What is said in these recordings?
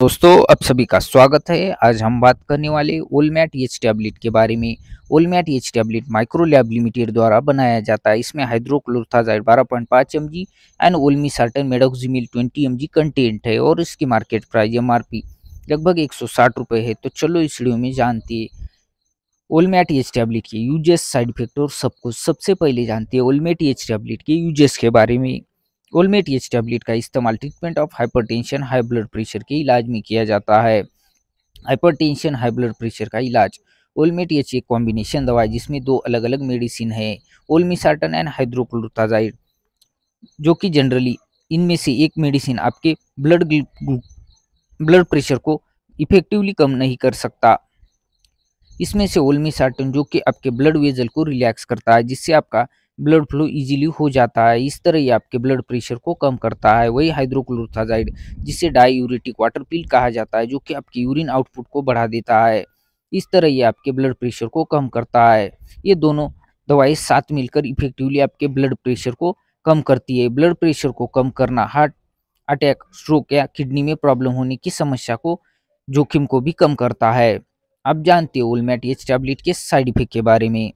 दोस्तों आप सभी का स्वागत है आज हम बात करने वाले ओलमैट एच टैबलेट के बारे में Olmat H tablet Micro Lab Limited द्वारा बनाया जाता है इसमें hydrochlorothiazide 12.5 G and olmesartan twenty M G content है और इसकी मार्केट प्राइस पी लगभग एक सौ है तो चलो इस वीडियो में जानते हैं ओलमेट एच टैबलेट के यूजेस साइड इफेक्ट और सब कुछ सबसे पहले जानते हैं ओलमेट एच टैबलेट के यूजेस के बारे में ओलमेट एच टैबलेट का इस्तेमाल treatment of hypertension high blood pressure के इलाज में किया जाता है हाइपरटेंशन हाई ब्लड प्रेशर का इलाज ओलमेट एच एक कॉम्बिनेशन दवा है जिसमें दो अलग अलग मेडिसिन है ओलमिसार्टन एंड हाइड्रोक्लोताजाइड जो कि जनरली इनमें से एक मेडिसिन आपके ब्लड ब्लड प्रेशर को इफेक्टिवली कम नहीं कर सकता इसमें से ओलमिसार्टन जो कि आपके ब्लड वेजल को रिलैक्स करता है जिससे आपका ब्लड फ्लो इजीली हो जाता है इस तरह ये आपके ब्लड प्रेशर को कम करता है वही हाइड्रोक्लोरथाजाइड जिसे डाई वाटर पिल कहा जाता है जो कि आपकी यूरिन आउटपुट को बढ़ा देता है इस तरह ये आपके ब्लड प्रेशर को कम करता है ये दोनों दवाई साथ मिलकर इफेक्टिवली आपके ब्लड प्रेशर को कम करती है ब्लड प्रेशर को कम करना हार्ट अटैक स्ट्रोक या किडनी में प्रॉब्लम होने की समस्या को जोखिम को भी कम करता है आप जानते हो ओलमेट एच टैबलेट के साइड इफेक्ट के बारे में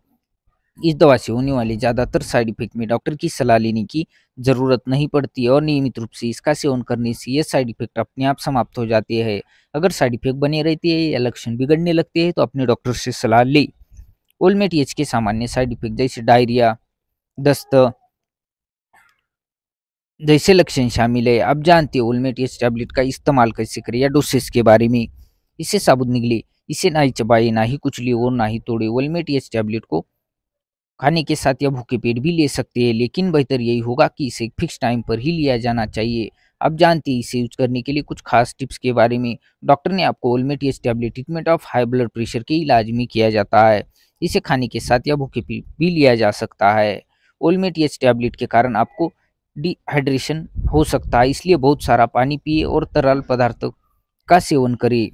इस दवा से होने वाले ज़्यादातर साइड इफेक्ट में डॉक्टर की सलाह लेने की ज़रूरत नहीं पड़ती और नियमित रूप से इसका सेवन करने से ये साइड इफेक्ट अपने आप समाप्त हो जाते हैं अगर साइड इफेक्ट बने रहते हैं या लक्षण बिगड़ने लगते हैं तो अपने डॉक्टर से सलाह ले ओलमेट एच के सामान्य साइड इफेक्ट जैसे डायरिया दस्त जैसे लक्षण शामिल है आप जानते हैं ओलमेट एच टैबलेट का इस्तेमाल कैसे करें या डोसेस के बारे में इससे साबुत निकले इसे ना ही चबाए ना ही कुचले और ना ही तोड़े ओलमेट एच टैबलेट को खाने के साथ या भूखे पेट भी ले सकते हैं लेकिन बेहतर यही होगा कि इसे फिक्स टाइम पर ही लिया जाना चाहिए अब जानते हैं इसे यूज करने के लिए कुछ खास टिप्स के बारे में डॉक्टर ने आपको ओलमेट या tablet treatment of high blood pressure के इलाज में किया जाता है इसे खाने के साथ या भूखे पेट भी लिया जा सकता है ओलमेट या टैबलेट के कारण आपको डिहाइड्रेशन हो सकता है इसलिए बहुत सारा पानी पिए और तरल पदार्थ का सेवन करें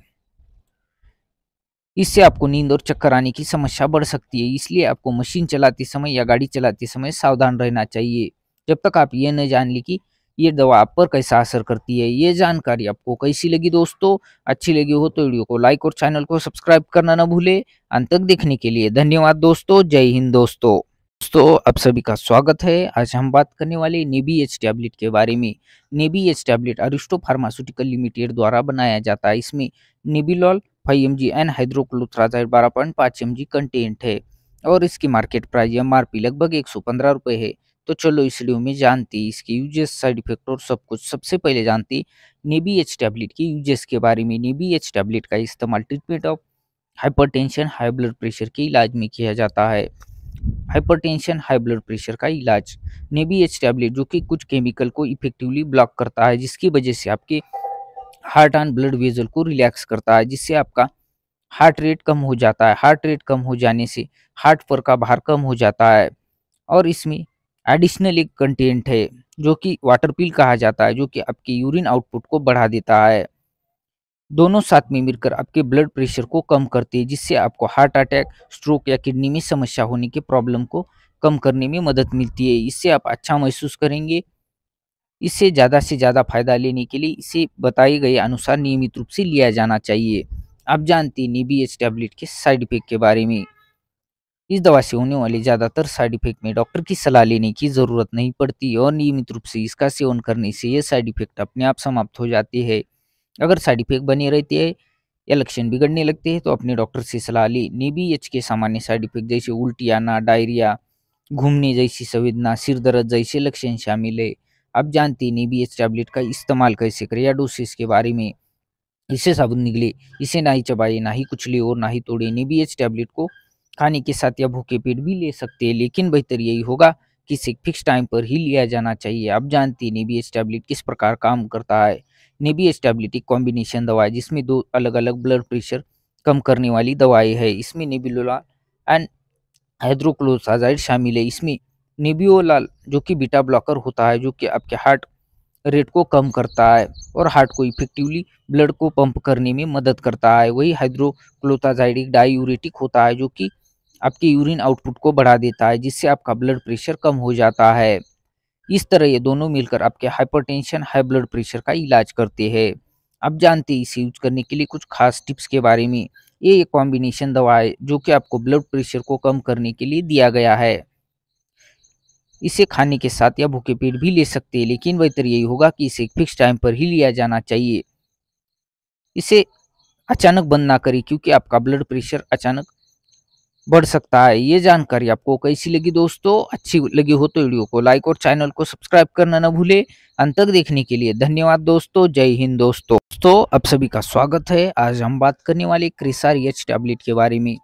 इससे आपको नींद और चक्कर आने की समस्या बढ़ सकती है इसलिए आपको मशीन चलाते समय या गाड़ी चलाते समय सावधान रहना चाहिए जब तक आप ये न जान ली कि ये दवा आप पर कैसा असर करती है ये जानकारी आपको कैसी लगी दोस्तों अच्छी लगी हो तो वीडियो को लाइक और चैनल को सब्सक्राइब करना न भूले अंत तक देखने के लिए धन्यवाद दोस्तों जय हिंद दोस्तों दोस्तों आप सभी का स्वागत है आज हम बात करने वाले नेबी एच टैबलेट के बारे में Nebi H tablet Aristo pharmaceutical limited द्वारा बनाया जाता है इसमें nebivolol five M G and hydrochlorothiazide बारह पॉइंट पाँच एम जी कंटेंट है और इसकी market price M R P लगभग एक सौ पंद्रह रुपये है तो चलो इस वीडियो में जानती इसके यूजेस साइड इफेक्ट और सब कुछ सबसे पहले जानती नेबी एच टैबलेट के यूजेस के बारे में नेबी एच टैबलेट का इस्तेमाल treatment of hypertension high blood pressure के इलाज में किया जाता है हाइपरटेंशन हाई ब्लड प्रेशर का इलाज नेबी एच टैबलेट जो कि कुछ केमिकल को इफेक्टिवली ब्लॉक करता है जिसकी वजह से आपके हार्ट एंड ब्लड वेजल को रिलैक्स करता है जिससे आपका हार्ट रेट कम हो जाता है हार्ट रेट कम हो जाने से हार्ट पर का भार कम हो जाता है और इसमें एडिशनल एक कंटेंट है जो कि वाटर पिल कहा जाता है जो कि आपके यूरिन आउटपुट को बढ़ा देता है दोनों साथ में मिलकर आपके ब्लड प्रेशर को कम करते हैं जिससे आपको हार्ट अटैक स्ट्रोक या किडनी में समस्या होने के प्रॉब्लम को कम करने में मदद मिलती है इससे आप अच्छा महसूस करेंगे इससे ज़्यादा से ज़्यादा फायदा लेने के लिए इसे बताए गए अनुसार नियमित रूप से लिया जाना चाहिए आप जानते हैं नीबी एच टैबलेट के साइड इफेक्ट के बारे में इस दवा से होने वाले ज़्यादातर साइड इफेक्ट में डॉक्टर की सलाह लेने की ज़रूरत नहीं पड़ती और नियमित रूप से इसका सेवन करने से ये साइड इफेक्ट अपने आप समाप्त हो जाती है अगर साइड इफेक्ट बनी रहती है या लक्षण बिगड़ने लगते हैं तो अपने डॉक्टर से सलाह ली नीबी एच के सामान्य साइड इफेक्ट जैसे उल्टी आना डायरिया घूमने जैसी संवेदना सिर दर्द जैसे लक्षण शामिल है आप जानते हैं नीबी एच टैबलेट का इस्तेमाल कैसे करें या डोसेस के बारे में इसे साबुन निकले इसे ना ही चबाए ना ही कुचले और ना ही तोड़े नीबी एच टैबलेट को खाने के साथ या भूखे पेट भी ले सकते हैं लेकिन बेहतर यही होगा कि इसे फिक्स टाइम पर ही लिया जाना चाहिए आप जानते हैं नीबी एच टैबलेट किस प्रकार काम करता है नेबी स्टेबिलिटी कॉम्बिनेशन दवाई जिसमें दो अलग अलग ब्लड प्रेशर कम करने वाली दवाई है इसमें नेबिलोला एंड हाइड्रोक्लोसाजाइड शामिल है इसमें नेबियोलाल जो कि बीटा ब्लॉकर होता है जो कि आपके हार्ट रेट को कम करता है और हार्ट को इफेक्टिवली ब्लड को पंप करने में मदद करता है वही एक डायूरेटिक होता है जो कि आपके यूरिन आउटपुट को बढ़ा देता है जिससे आपका ब्लड प्रेशर कम हो जाता है इस तरह ये दोनों मिलकर आपके हाइपरटेंशन हाई ब्लड प्रेशर का इलाज करते हैं अब जानते हैं इसे यूज करने के लिए कुछ खास टिप्स के बारे में ये एक कॉम्बिनेशन दवा है जो कि आपको ब्लड प्रेशर को कम करने के लिए दिया गया है इसे खाने के साथ या भूखे पेट भी ले सकते हैं लेकिन बेहतर यही होगा कि इसे फिक्स टाइम पर ही लिया जाना चाहिए इसे अचानक बंद ना करें क्योंकि आपका ब्लड प्रेशर अचानक बढ़ सकता है ये जानकारी आपको कैसी लगी दोस्तों अच्छी लगी हो तो वीडियो को लाइक और चैनल को सब्सक्राइब करना न भूले अंत तक देखने के लिए धन्यवाद दोस्तों जय हिंद दोस्तों दोस्तों आप सभी का स्वागत है आज हम बात करने वाले क्रेसार एच टैबलेट के बारे में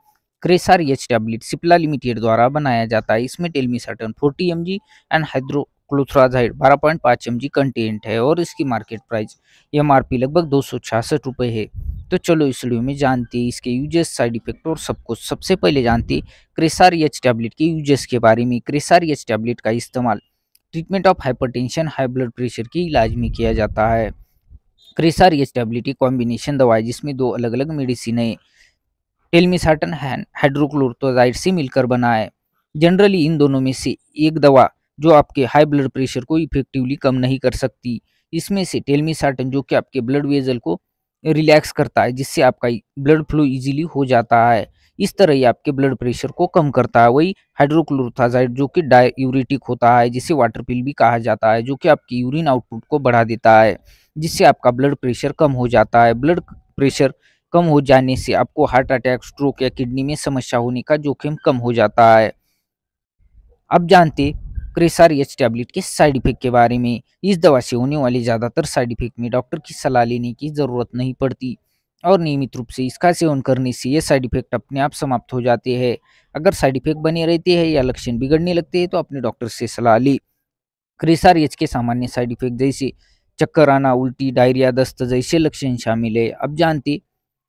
Cresar H tablet Cipla limited द्वारा बनाया जाता है इसमें telmisartan forty M G and hydrochlorothiazide बारह पॉइंट पाँच एम जी कंटेंट है और इसकी market price M R P लगभग दो सौ छियासठ रुपये है तो चलो इस वीडियो में जानते हैं इसके यूजेस साइड इफेक्ट और सब कुछ सबसे पहले जानते क्रेसार एच टैबलेट के यूजेस के बारे में क्रेसार एच टैबलेट का इस्तेमाल treatment of hypertension high blood pressure के इलाज में किया जाता है क्रेसार एच टैबलेट की कॉम्बिनेशन दवाई जिसमें दो अलग अलग मेडिसिन है टेलमिसाटन हाइड्रोक्लोरथोजाइड से मिलकर बना है जनरली इन दोनों में से एक दवा जो आपके हाई ब्लड प्रेशर को इफेक्टिवली कम नहीं कर सकती इसमें से टेलमिसाटन जो कि आपके ब्लड वेजल को रिलैक्स करता है जिससे आपका ब्लड फ्लो इजीली हो जाता है इस तरह ही आपके ब्लड प्रेशर को कम करता है वही हाइड्रोक्लोरोथाजाइड जो कि डायूरिटिक होता है जिसे वाटर पिल भी कहा जाता है जो कि आपकी यूरिन आउटपुट को बढ़ा देता है जिससे आपका ब्लड प्रेशर कम हो जाता है ब्लड प्रेशर कम हो जाने से आपको हार्ट अटैक स्ट्रोक या किडनी में समस्या होने का जोखिम कम हो जाता है अब जानते क्रेसार एच टैबलेट के साइड इफेक्ट के बारे में इस दवा से होने वाले ज़्यादातर साइड इफेक्ट में डॉक्टर की सलाह लेने की ज़रूरत नहीं पड़ती और नियमित रूप से इसका सेवन करने से ये साइड इफेक्ट अपने आप समाप्त हो जाते हैं अगर साइड इफेक्ट बने रहते हैं या लक्षण बिगड़ने लगते हैं तो अपने डॉक्टर से सलाह ली क्रेसार एच के सामान्य साइड इफेक्ट जैसे चक्कर आना उल्टी डायरिया दस्त जैसे लक्षण शामिल है अब जानते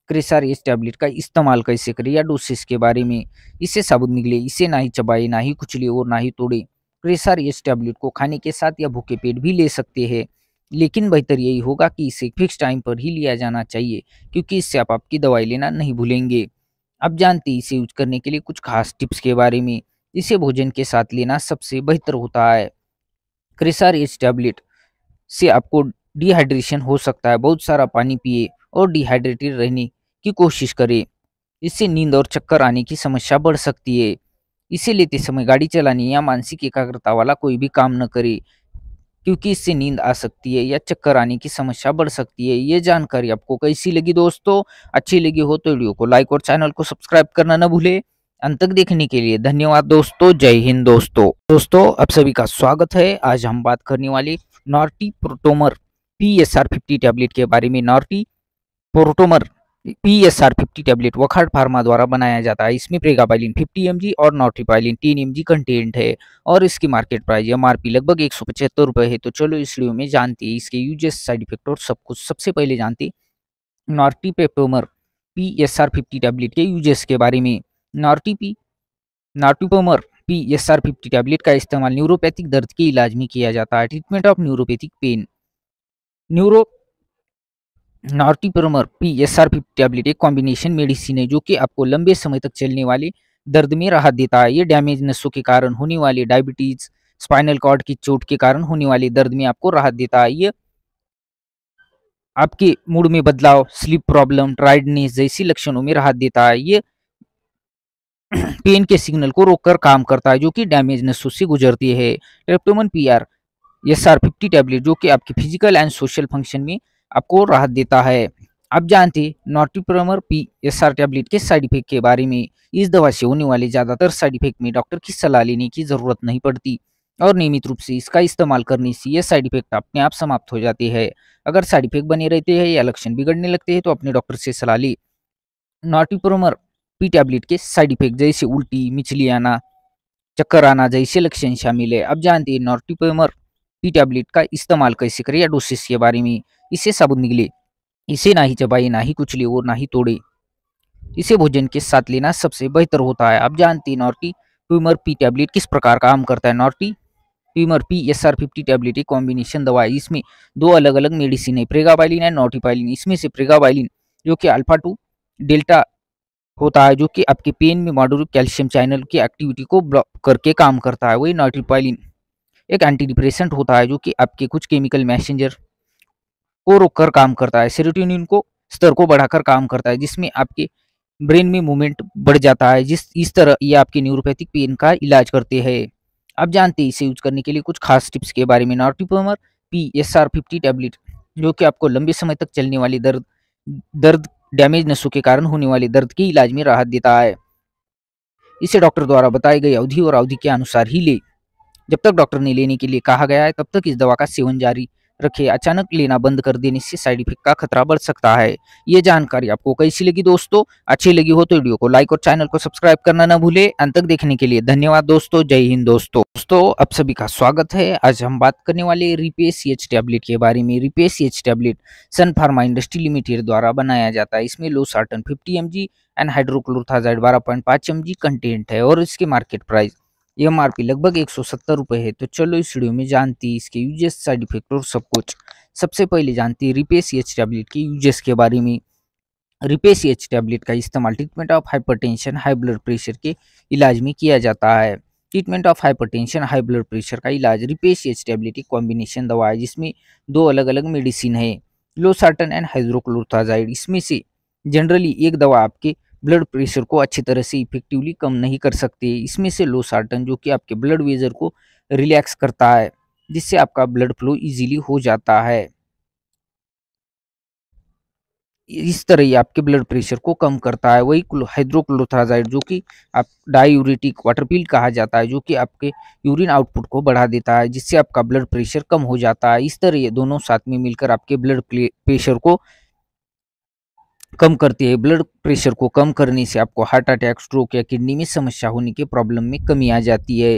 क्रेसार एच टैबलेट का इस्तेमाल कैसे करें या डोसेस के बारे में इससे साबुत निकले इसे ना ही चबाए ना ही कुचले और ना ही तोड़े प्रेशर इस टैबलेट को खाने के साथ या भूखे पेट भी ले सकते हैं लेकिन बेहतर यही होगा कि इसे फिक्स टाइम पर ही लिया जाना चाहिए क्योंकि इससे आप आपकी दवाई लेना नहीं भूलेंगे अब जानते हैं इसे यूज करने के लिए कुछ खास टिप्स के बारे में इसे भोजन के साथ लेना सबसे बेहतर होता है क्रेसर इस टैबलेट से आपको डिहाइड्रेशन हो सकता है बहुत सारा पानी पिए और डिहाइड्रेटेड रहने की कोशिश करें इससे नींद और चक्कर आने की समस्या बढ़ सकती है इसे लेते समय गाड़ी चलाने या मानसिक एकाग्रता वाला कोई भी काम न करे क्योंकि इससे नींद आ सकती है या चक्कर आने की समस्या बढ़ सकती है ये जानकारी आपको कैसी लगी दोस्तों अच्छी लगी हो तो वीडियो को लाइक और चैनल को सब्सक्राइब करना न भूले अंत तक देखने के लिए धन्यवाद दोस्तों जय हिंद दोस्तों दोस्तों आप सभी का स्वागत है आज हम बात करने वाले Nortiprotomer P S R fifty tablet के बारे में Nortiprotomer P S R fifty tablet Wockhardt pharma द्वारा बनाया जाता है इसमें प्रेगाबाइलिन 50 एम और नोट्रीपाइलिन 10 एम कंटेंट है और इसकी market price M R P लगभग एक सौ पचहत्तर रुपये है तो चलो इस वीडियो में जानती है इसके यूजेस साइड इफेक्ट और सब कुछ सबसे पहले जानते Nortipetomer P S R fifty tablet के यूजेस के बारे में Nortip Nortipomer P S R fifty tablet का इस्तेमाल न्यूरोपैथिक दर्द के इलाज में किया जाता है treatment of neuropathic pain neuro Nortipromer P S R fifty tablet एक कॉम्बिनेशन मेडिसिन है जो कि आपको लंबे समय तक चलने वाले दर्द में राहत देता है ये डैमेज नसों के कारण होने वाले डायबिटीज स्पाइनल कॉर्ड की चोट के कारण होने वाले दर्द में आपको राहत देता है ये आपके मूड में बदलाव स्लीप प्रॉब्लम ट्राइडनेस जैसी लक्षणों में राहत देता है ये पेन के सिग्नल को रोककर काम करता है जो कि डैमेज नसों से गुजरती है ट्रेप्टोमन P R S R fifty tablet जो कि आपके फिजिकल एंड सोशल फंक्शन में आपको राहत देता है आप जानते Notipromer P S R tablet के साइड इफेक्ट के बारे में इस दवा से होने वाले ज़्यादातर साइड इफेक्ट में डॉक्टर की सलाह लेने की ज़रूरत नहीं पड़ती और नियमित रूप से इसका इस्तेमाल करने से ये साइड इफेक्ट अपने आप समाप्त हो जाते हैं अगर साइड इफेक्ट बने रहते हैं या लक्षण बिगड़ने लगते हैं तो अपने डॉक्टर से सलाह ली नोटिप्रोमर पी टैबलेट के साइड इफेक्ट जैसे उल्टी मिचली आना चक्कर आना जैसे लक्षण शामिल है अब जानते हैं नोटिप्रोमर पी टैबलेट का इस्तेमाल कैसे करें या डोसेस के बारे में इसे साबुन निकले इसे ना ही चबाए ना ही कुचले और ना ही तोड़े इसे भोजन के साथ लेना सबसे बेहतर होता है आप जानते हैं नॉर्टी ट्यूमर पी टैबलेट किस प्रकार काम करता है नॉर्टी ट्यूमर P S R fifty tablet एक कॉम्बिनेशन दवा है इसमें दो अलग अलग मेडिसिन है प्रेगाबाइलिन एंड नोटिपाइलिन इसमें से प्रेगाबाइलिन जो कि अल्फा टू डेल्टा होता है जो कि आपके पेन में मॉडोरिक कैल्शियम चैनल की एक्टिविटी को ब्लॉक करके काम करता है वही नोटिपाइलिन एक एंटी डिप्रेशेंट होता है जो कि आपके कुछ केमिकल मैसेंजर को रोककर काम करता है सेरोटोनिन को स्तर को बढ़ाकर काम करता है जिसमें आपके ब्रेन में मूवमेंट बढ़ जाता है जिस इस तरह ये आपकी न्यूरोपैथिक पेन का इलाज करते हैं आप जानते हैं इसे यूज करने के लिए कुछ खास टिप्स के बारे में Nortipomer P S R fifty tablet जो कि आपको लंबे समय तक चलने वाले दर्द दर्द डैमेज नसों के कारण होने वाले दर्द के इलाज में राहत देता है इसे डॉक्टर द्वारा बताई गई अवधि और अवधि के अनुसार ही ले जब तक डॉक्टर ने लेने के लिए कहा गया है तब तक इस दवा का सेवन जारी रखे अचानक लेना बंद कर देने से साइड इफेक्ट का खतरा बढ़ सकता है ये जानकारी आपको कैसी लगी दोस्तों अच्छी लगी हो तो वीडियो को लाइक और चैनल को सब्सक्राइब करना ना भूले अंत तक देखने के लिए धन्यवाद दोस्तों जय हिंद दोस्तों दोस्तों आप सभी का स्वागत है आज हम बात करने वाले रिपे सी एच टैबलेट के बारे में Repace H tablet Sun Pharma Industry Limited द्वारा बनाया जाता है इसमें losartan fifty M G and hydrochlorothiazide बारह पॉइंट पाँच एम जी कंटेंट है और इसके मार्केट प्राइस एम लगभग एक सौ सत्तर रुपये है तो चलो इस वीडियो में जानती इसके यूजेस साइड इफेक्ट और सब कुछ सबसे पहले जानती है रिपेस एच e टैबलेट के यूजेस के बारे में रिपेस एच e टैबलेट का इस्तेमाल treatment of hypertension high blood pressure के इलाज में किया जाता है treatment of hypertension high blood pressure का इलाज रिपेस एच टैबलेट एक कॉम्बिनेशन दवा है जिसमें दो अलग अलग मेडिसिन है लोसार्टन एंड हाइड्रोक्लोथाजाइड इसमें से जनरली एक दवा आपके ब्लड प्रेशर को अच्छी तरह से इफेक्टिवली कम नहीं कर सकते इसमें से लो सार्टन जो कि आपके ब्लड वेजर को रिलैक्स करता है जिससे आपका ब्लड फ्लो इजीली हो जाता है इस तरह ही आपके ब्लड प्रेशर को कम करता है वही हाइड्रोक्लोथाजाइड जो कि आप डायूरेटिक वाटरपील कहा जाता है जो कि आपके यूरिन आउटपुट को बढ़ा देता है जिससे आपका ब्लड प्रेशर कम हो जाता है इस तरह ये दोनों साथ में मिलकर आपके ब्लड प्रेशर को कम करती है ब्लड प्रेशर को कम करने से आपको हार्ट अटैक स्ट्रोक या किडनी में समस्या होने के प्रॉब्लम में कमी आ जाती है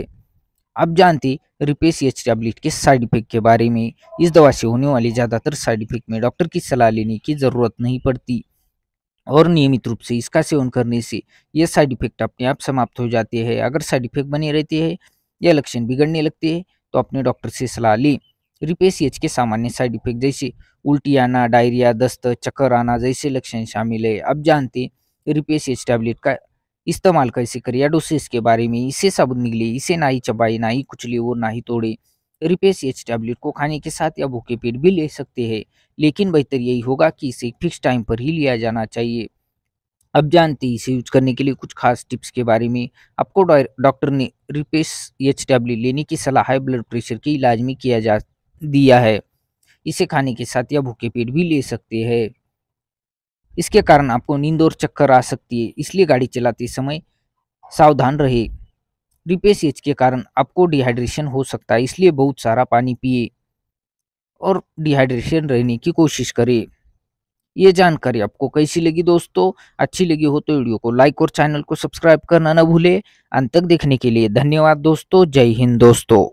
आप जानते रिपेस एच टैबलेट के साइड इफेक्ट के बारे में इस दवा से होने वाले ज़्यादातर साइड इफेक्ट में डॉक्टर की सलाह लेने की ज़रूरत नहीं पड़ती और नियमित रूप से इसका सेवन करने से यह साइड इफेक्ट अपने आप समाप्त हो जाते हैं अगर साइड इफेक्ट बने रहते हैं या लक्षण बिगड़ने लगते हैं तो अपने डॉक्टर से सलाह लें रिपेसियज के सामान्य साइड इफेक्ट जैसे उल्टी आना डायरिया दस्त चक्कर आना जैसे लक्षण शामिल है अब जानते रिपेसियज टैबलेट का इस्तेमाल कैसे करें या डोसेस के बारे में इसे साबुन निकले इसे ना ही चबाए ना ही कुचले और ना ही तोड़े रिपेस एच टैबलेट को खाने के साथ या भूखे पेट भी ले सकते हैं लेकिन बेहतर यही होगा कि इसे फिक्स टाइम पर ही लिया जाना चाहिए अब जानते इसे यूज करने के लिए कुछ खास टिप्स के बारे में आपको डॉक्टर ने रिपेस एच टैबलेट लेने की सलाह ब्लड प्रेशर के इलाज में किया जा दिया है इसे खाने के साथ या भूखे पेट भी ले सकते हैं इसके कारण आपको नींद और चक्कर आ सकती है इसलिए गाड़ी चलाते समय सावधान रहे रिपेस एज के कारण आपको डिहाइड्रेशन हो सकता है इसलिए बहुत सारा पानी पिए और डिहाइड्रेशन रहने की कोशिश करें ये जानकारी आपको कैसी लगी दोस्तों अच्छी लगी हो तो वीडियो को लाइक और चैनल को सब्सक्राइब करना ना भूले अंत तक देखने के लिए धन्यवाद दोस्तों जय हिंद दोस्तों